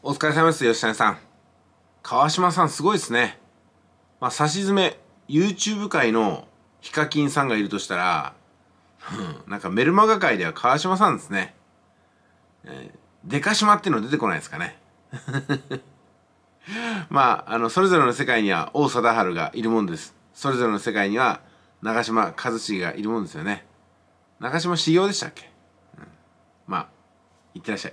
お疲れ様です、吉谷さん。川島さん、すごいですね。まあ、差し詰め、YouTube 界のヒカキンさんがいるとしたら、なんかメルマガ界では川島さんですね。えー、デカ島っていうの出てこないですかね。まあ、あの、それぞれの世界には王貞治がいるもんです。それぞれの世界には長嶋一茂がいるもんですよね。長嶋茂雄でしたっけ、うん、まあ、いってらっしゃい。